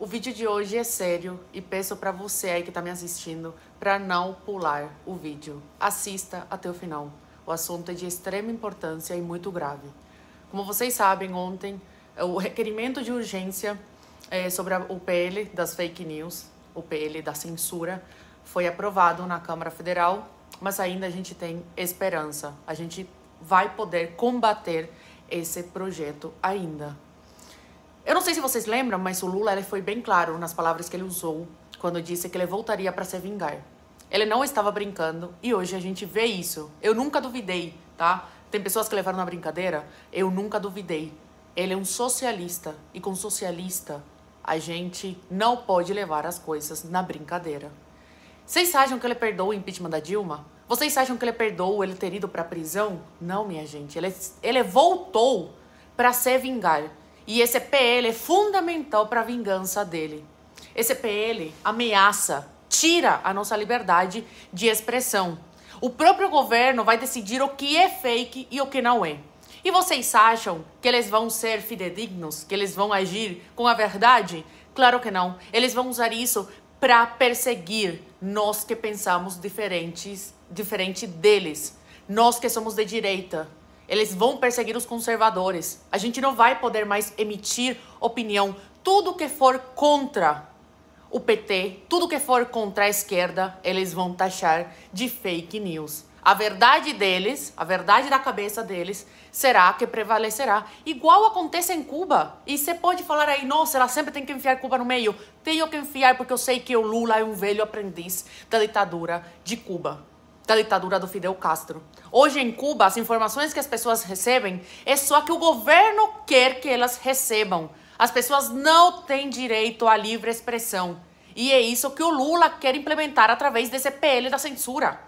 O vídeo de hoje é sério e peço para você aí que está me assistindo para não pular o vídeo. Assista até o final. O assunto é de extrema importância e muito grave. Como vocês sabem, ontem é, o requerimento de urgência é, sobre a, o PL das fake news, o PL da censura, foi aprovado na Câmara Federal, mas ainda a gente tem esperança. A gente vai poder combater esse projeto ainda. Eu não sei se vocês lembram, mas o Lula ele foi bem claro nas palavras que ele usou quando disse que ele voltaria para se vingar. Ele não estava brincando e hoje a gente vê isso. Eu nunca duvidei, tá? Tem pessoas que levaram na brincadeira, eu nunca duvidei. Ele é um socialista e com socialista a gente não pode levar as coisas na brincadeira. Vocês acham que ele perdoou o impeachment da Dilma? Vocês acham que ele perdoou ele ter ido para a prisão? Não, minha gente. Ele, ele voltou para se vingar. E esse PL é fundamental para a vingança dele. Esse PL ameaça, tira a nossa liberdade de expressão. O próprio governo vai decidir o que é fake e o que não é. E vocês acham que eles vão ser fidedignos, que eles vão agir com a verdade? Claro que não. Eles vão usar isso para perseguir nós que pensamos diferentes, diferente deles. Nós que somos de direita, eles vão perseguir os conservadores. A gente não vai poder mais emitir opinião. Tudo que for contra o PT, tudo que for contra a esquerda, eles vão taxar de fake news. A verdade deles, a verdade da cabeça deles, será que prevalecerá. Igual acontece em Cuba. E você pode falar aí, nossa, ela sempre tem que enfiar Cuba no meio. Tenho que enfiar porque eu sei que o Lula é um velho aprendiz da ditadura de Cuba da ditadura do Fidel Castro. Hoje em Cuba, as informações que as pessoas recebem é só que o governo quer que elas recebam. As pessoas não têm direito à livre expressão. E é isso que o Lula quer implementar através desse PL da censura.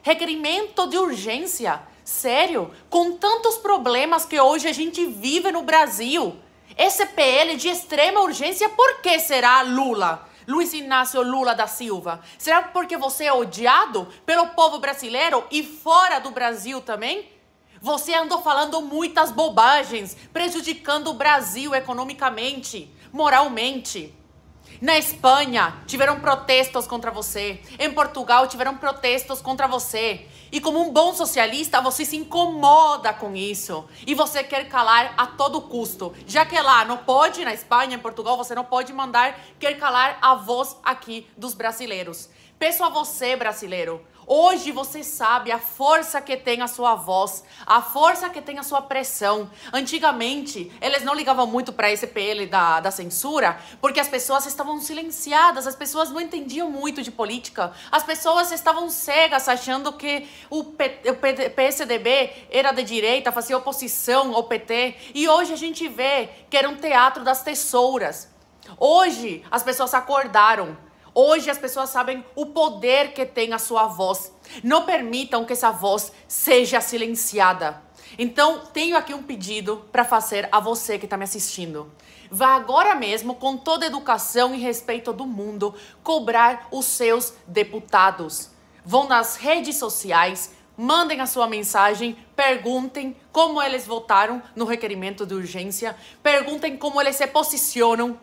Requerimento de urgência. Sério, com tantos problemas que hoje a gente vive no Brasil. Esse PL de extrema urgência, por que será Lula? Luiz Inácio Lula da Silva? Será porque você é odiado pelo povo brasileiro e fora do Brasil também? Você andou falando muitas bobagens, prejudicando o Brasil economicamente, moralmente. Na Espanha tiveram protestos contra você. Em Portugal tiveram protestos contra você. E como um bom socialista, você se incomoda com isso. E você quer calar a todo custo. Já que lá não pode, na Espanha, em Portugal, você não pode mandar, quer calar a voz aqui dos brasileiros. Penso a você, brasileiro. Hoje você sabe a força que tem a sua voz, a força que tem a sua pressão. Antigamente, eles não ligavam muito para esse PL da, da censura, porque as pessoas estavam silenciadas, as pessoas não entendiam muito de política, as pessoas estavam cegas, achando que o, P, o P, PSDB era de direita, fazia oposição ao PT. E hoje a gente vê que era um teatro das tesouras. Hoje as pessoas acordaram Hoje as pessoas sabem o poder que tem a sua voz. Não permitam que essa voz seja silenciada. Então, tenho aqui um pedido para fazer a você que está me assistindo. Vá agora mesmo, com toda educação e respeito do mundo, cobrar os seus deputados. Vão nas redes sociais, mandem a sua mensagem, perguntem como eles votaram no requerimento de urgência, perguntem como eles se posicionam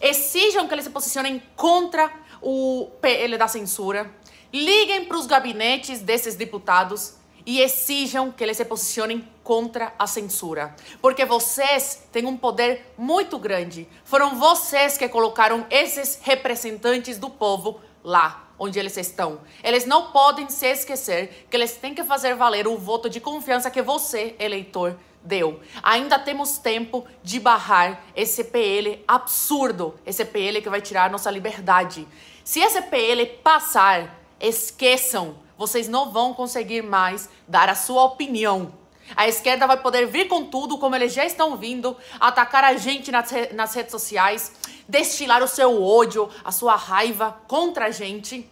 Exijam que eles se posicionem contra o PL da censura. Liguem para os gabinetes desses deputados e exijam que eles se posicionem contra a censura. Porque vocês têm um poder muito grande. Foram vocês que colocaram esses representantes do povo lá onde eles estão. Eles não podem se esquecer que eles têm que fazer valer o voto de confiança que você, eleitor, deu. Ainda temos tempo de barrar esse PL absurdo, esse PL que vai tirar nossa liberdade. Se esse PL passar, esqueçam, vocês não vão conseguir mais dar a sua opinião. A esquerda vai poder vir com tudo, como eles já estão vindo, atacar a gente nas, re nas redes sociais, destilar o seu ódio, a sua raiva contra a gente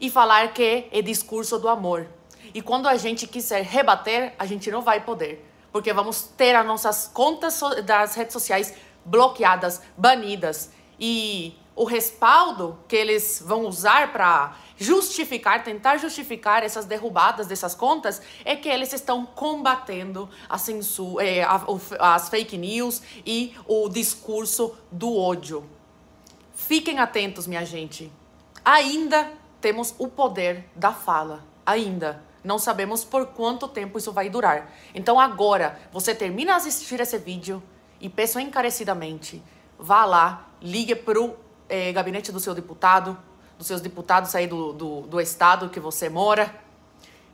e falar que é discurso do amor. E quando a gente quiser rebater, a gente não vai poder porque vamos ter as nossas contas das redes sociais bloqueadas, banidas e o respaldo que eles vão usar para justificar, tentar justificar essas derrubadas dessas contas, é que eles estão combatendo a censura, é, a, as fake news e o discurso do ódio. Fiquem atentos, minha gente. Ainda temos o poder da fala. Ainda. Não sabemos por quanto tempo isso vai durar. Então agora, você termina de assistir esse vídeo e peço encarecidamente, vá lá, ligue pro é, gabinete do seu deputado, dos seus deputados aí do, do, do estado que você mora.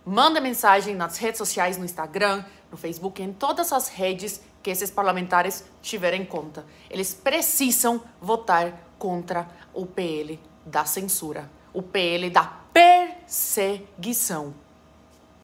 Manda mensagem nas redes sociais, no Instagram, no Facebook, em todas as redes que esses parlamentares tiverem conta. Eles precisam votar contra o PL da censura, o PL da perseguição.